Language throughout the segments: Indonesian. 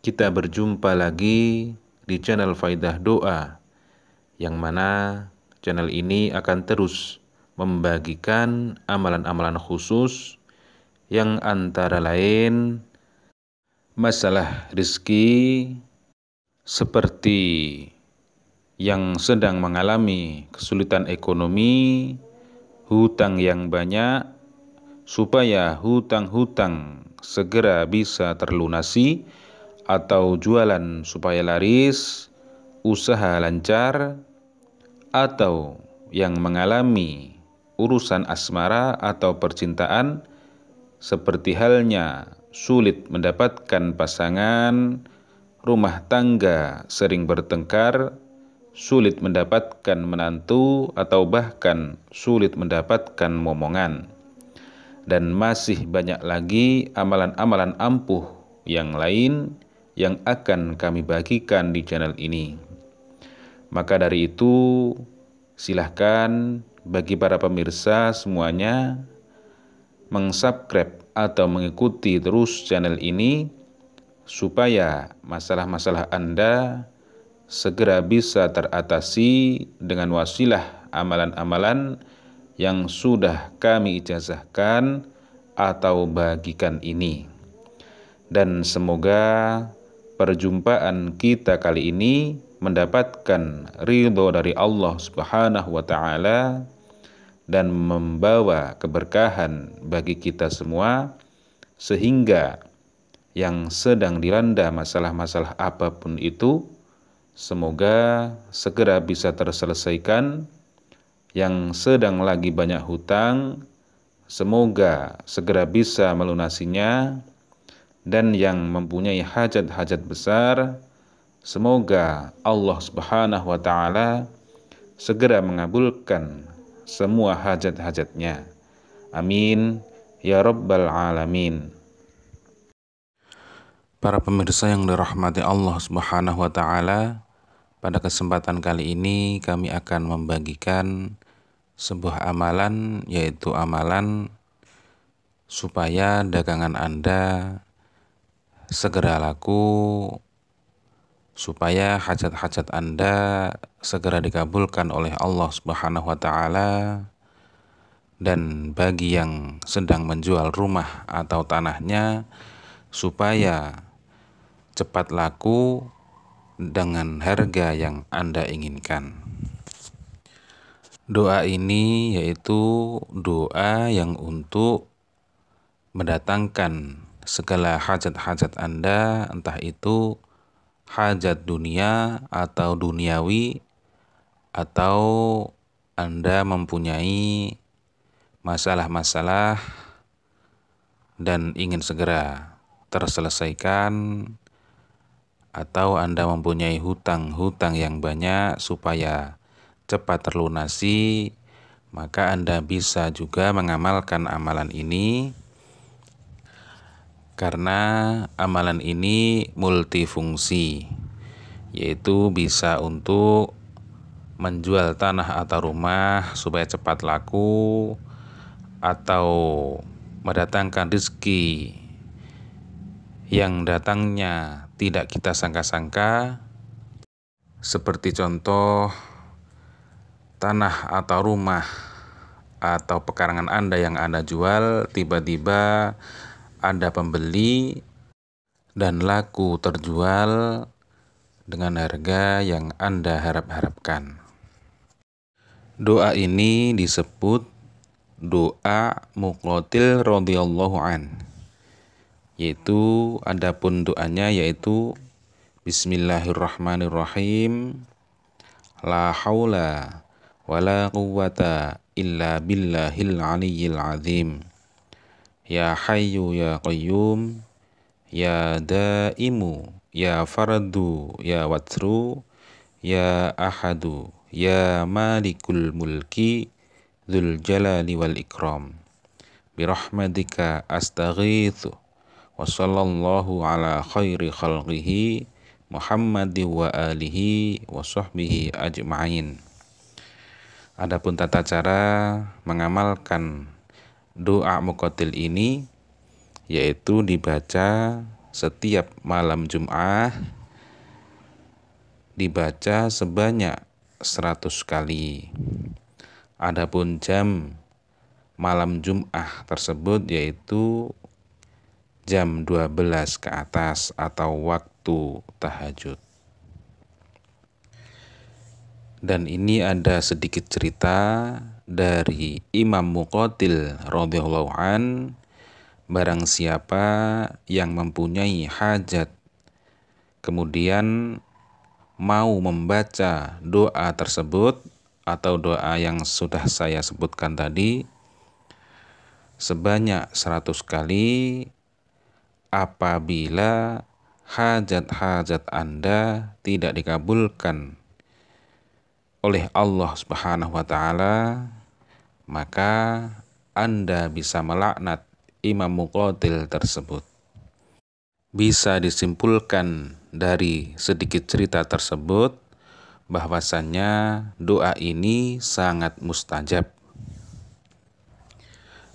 kita berjumpa lagi di channel Faidah Doa, yang mana channel ini akan terus membagikan amalan-amalan khusus yang antara lain masalah rizki seperti yang sedang mengalami kesulitan ekonomi, hutang yang banyak, supaya hutang-hutang segera bisa terlunasi atau jualan supaya laris, usaha lancar, atau yang mengalami urusan asmara atau percintaan, seperti halnya sulit mendapatkan pasangan, rumah tangga sering bertengkar, sulit mendapatkan menantu, atau bahkan sulit mendapatkan momongan. Dan masih banyak lagi amalan-amalan ampuh yang lain yang akan kami bagikan di channel ini. Maka dari itu, silahkan bagi para pemirsa semuanya mengsubscribe atau mengikuti terus channel ini supaya masalah-masalah Anda segera bisa teratasi dengan wasilah amalan-amalan yang sudah kami ijazahkan atau bagikan ini. Dan semoga perjumpaan kita kali ini mendapatkan ridho dari Allah Subhanahu wa taala dan membawa keberkahan bagi kita semua sehingga yang sedang dilanda masalah-masalah apapun itu semoga segera bisa terselesaikan yang sedang lagi banyak hutang semoga segera bisa melunasinya dan yang mempunyai hajat-hajat besar, semoga Allah Subhanahu wa taala segera mengabulkan semua hajat-hajatnya. Amin ya rabbal alamin. Para pemirsa yang dirahmati Allah Subhanahu wa taala, pada kesempatan kali ini kami akan membagikan sebuah amalan yaitu amalan supaya dagangan Anda segera laku supaya hajat-hajat Anda segera dikabulkan oleh Allah Subhanahu wa taala dan bagi yang sedang menjual rumah atau tanahnya supaya cepat laku dengan harga yang Anda inginkan. Doa ini yaitu doa yang untuk mendatangkan segala hajat-hajat Anda, entah itu hajat dunia atau duniawi, atau Anda mempunyai masalah-masalah dan ingin segera terselesaikan, atau Anda mempunyai hutang-hutang yang banyak supaya cepat terlunasi, maka Anda bisa juga mengamalkan amalan ini karena amalan ini multifungsi yaitu bisa untuk menjual tanah atau rumah supaya cepat laku atau mendatangkan rezeki yang datangnya tidak kita sangka-sangka seperti contoh tanah atau rumah atau pekarangan Anda yang Anda jual tiba-tiba ada pembeli dan laku terjual dengan harga yang Anda harap-harapkan. Doa ini disebut doa Muqatil radhiyallahu an. Yaitu adapun doanya yaitu Bismillahirrahmanirrahim. La haula wala quwwata illa billahil aliyyil azim. Ya Hayyu Ya Qayyum Ya Daimu Ya Faradu Ya Watru Ya Ahadu Ya Malikul Mulki Dzul Jalali Wal Ikram Birahmatika astaghithu wa sallallahu ala khairi khalqihi Muhammadi wa alihi wa sahbihi ajma'in. Adapun tata cara mengamalkan doa mukotil ini yaitu dibaca setiap malam Jum'ah dibaca sebanyak 100 kali. Adapun jam malam Jum'ah tersebut yaitu jam 12 ke atas atau waktu tahajud. Dan ini ada sedikit cerita dari Imam Muqatil radhiyallahu an barang siapa yang mempunyai hajat kemudian mau membaca doa tersebut atau doa yang sudah saya sebutkan tadi sebanyak 100 kali apabila hajat-hajat Anda tidak dikabulkan oleh Allah Subhanahu wa taala maka Anda bisa melaknat Imam Muqatil tersebut. Bisa disimpulkan dari sedikit cerita tersebut bahwasannya doa ini sangat mustajab.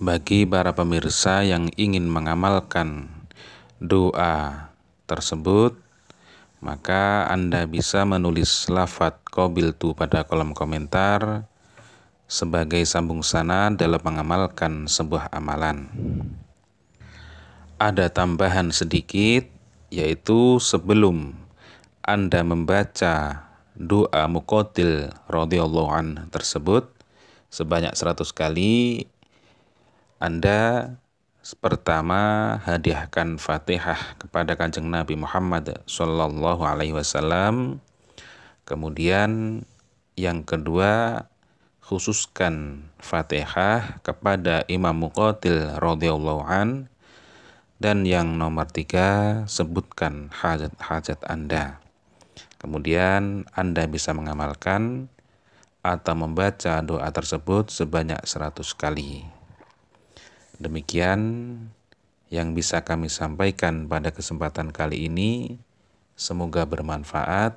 Bagi para pemirsa yang ingin mengamalkan doa tersebut, maka Anda bisa menulis lafat kobiltu pada kolom komentar sebagai sambung sana dalam mengamalkan sebuah amalan. Ada tambahan sedikit, yaitu sebelum Anda membaca doa mukotil radhiyallahu an tersebut sebanyak 100 kali, Anda pertama hadiahkan Fatihah kepada Kanjeng Nabi Muhammad Shallallahu alaihi wasallam. Kemudian yang kedua khususkan Fatihah kepada Imam Muqatil radhiyallahu an dan yang nomor tiga sebutkan hajat-hajat Anda. Kemudian Anda bisa mengamalkan atau membaca doa tersebut sebanyak 100 kali. Demikian yang bisa kami sampaikan pada kesempatan kali ini. Semoga bermanfaat.